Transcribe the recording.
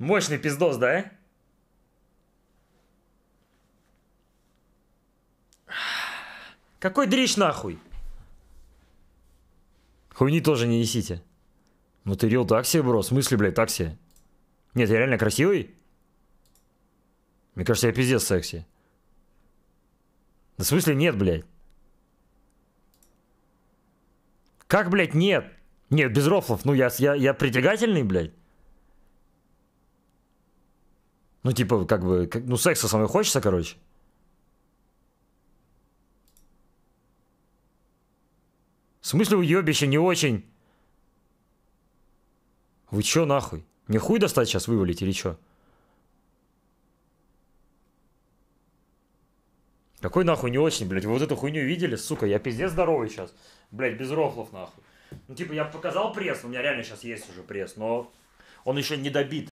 Мощный пиздос, да? Э? Какой дрищ нахуй? Хуйни тоже не несите. Ну ты рел такси, бро. В смысле, блядь, такси? Нет, я реально красивый? Мне кажется, я пиздец секси. Да в смысле нет, блядь? Как, блядь, нет? Нет, без рофлов. Ну, я, я, я притягательный, блядь? Ну, типа, как бы, как, ну, секса со мной хочется, короче. В смысле уебище не очень? Вы чё нахуй? Мне хуй достать сейчас вывалить или чё? Какой нахуй не очень, блядь? Вы вот эту хуйню видели, сука? Я пиздец здоровый сейчас. Блядь, без рофлов нахуй. Ну, типа, я показал пресс, у меня реально сейчас есть уже пресс, но он еще не добит.